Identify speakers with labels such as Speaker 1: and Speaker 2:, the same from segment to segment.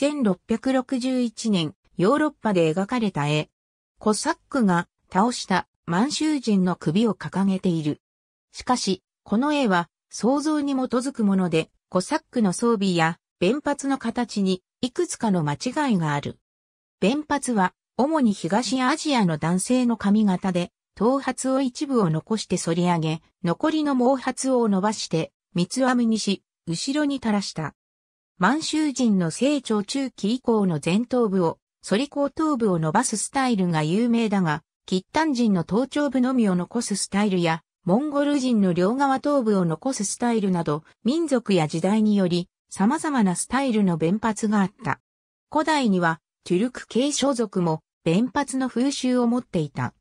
Speaker 1: 1661年、ヨーロッパで描かれた絵。コサックが倒した満州人の首を掲げている。しかし、この絵は想像に基づくもので、コサックの装備や弁髪の形にいくつかの間違いがある。弁髪は主に東アジアの男性の髪型で、頭髪を一部を残して反り上げ、残りの毛髪を伸ばして、三つ編みにし、後ろに垂らした。満州人の清朝中期以降の前頭部を、反り後頭部を伸ばすスタイルが有名だが、キッタン人の頭頂部のみを残すスタイルや、モンゴル人の両側頭部を残すスタイルなど、民族や時代により、様々なスタイルの弁髪があった。古代には、トゥルク系諸族も、弁髪の風習を持っていた。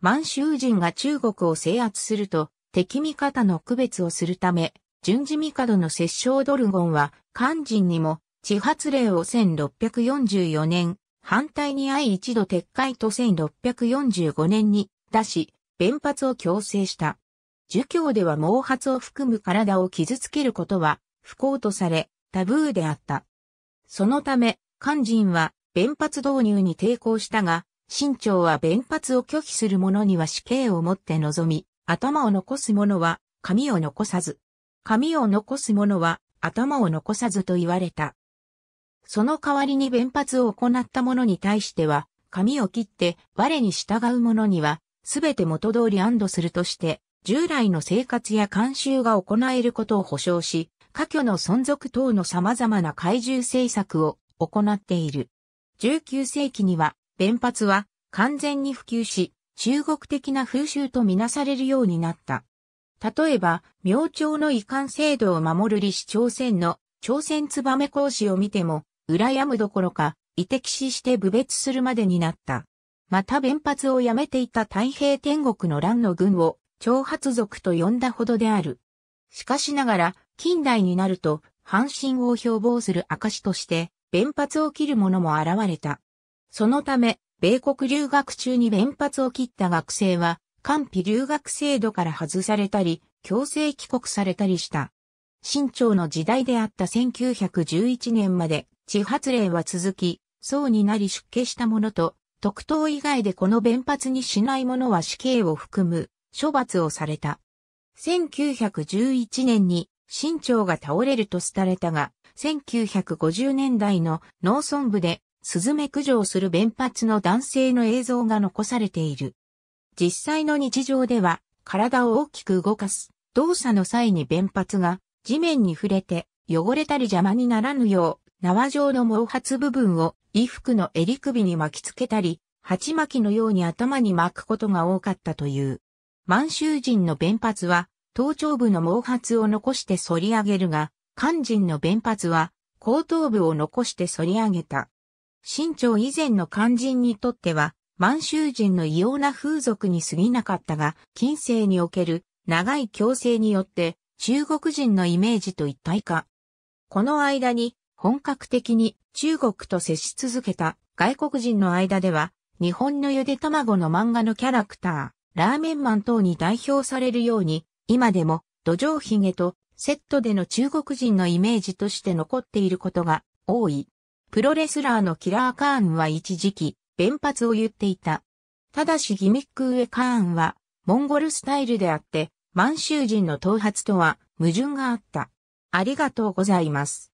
Speaker 1: 満州人が中国を制圧すると、敵味方の区別をするため、順次帝の摂政ドルゴンは、肝心にも、地発令を1644年、反対に愛一度撤回と1645年に出し、弁髪を強制した。儒教では毛髪を含む体を傷つけることは不幸とされ、タブーであった。そのため、肝心は弁髪導入に抵抗したが、清朝は弁髪を拒否する者には死刑をもって臨み、頭を残す者は髪を残さず、髪を残す者は頭を残さずと言われた。その代わりに弁髪を行った者に対しては、髪を切って我に従う者には、すべて元通り安堵するとして、従来の生活や慣習が行えることを保障し、家居の存続等の様々な怪獣政策を行っている。19世紀には、弁髪は完全に普及し、中国的な風習とみなされるようになった。例えば、明朝の遺憾制度を守る李氏朝鮮の朝鮮燕講師を見ても、羨むどころか、遺敵視して部別するまでになった。また、弁髪をやめていた太平天国の乱の軍を、長髪族と呼んだほどである。しかしながら、近代になると、半身を標榜する証として、弁髪を切る者も現れた。そのため、米国留学中に弁髪を切った学生は、官費留学制度から外されたり、強制帰国されたりした。清朝の時代であった1911年まで、地発令は続き、僧になり出家した者と、特等以外でこの弁髪にしない者は死刑を含む、処罰をされた。1911年に、清朝が倒れると廃れたが、1950年代の農村部で、スズメ駆除をする弁髪の男性の映像が残されている。実際の日常では体を大きく動かす動作の際に便髪が地面に触れて汚れたり邪魔にならぬよう縄状の毛髪部分を衣服の襟首に巻きつけたり、鉢巻きのように頭に巻くことが多かったという。満州人の便髪は頭頂部の毛髪を残して反り上げるが、漢人の便髪は後頭部を残して反り上げた。清朝以前の漢人にとっては、満州人の異様な風俗に過ぎなかったが、近世における長い共生によって中国人のイメージと一体化。この間に本格的に中国と接し続けた外国人の間では、日本のゆで卵の漫画のキャラクター、ラーメンマン等に代表されるように、今でも土壌ひげとセットでの中国人のイメージとして残っていることが多い。プロレスラーのキラーカーンは一時期、弁髪を言っていた。ただしギミック上カーンは、モンゴルスタイルであって、満州人の頭髪とは矛盾があった。ありがとうございます。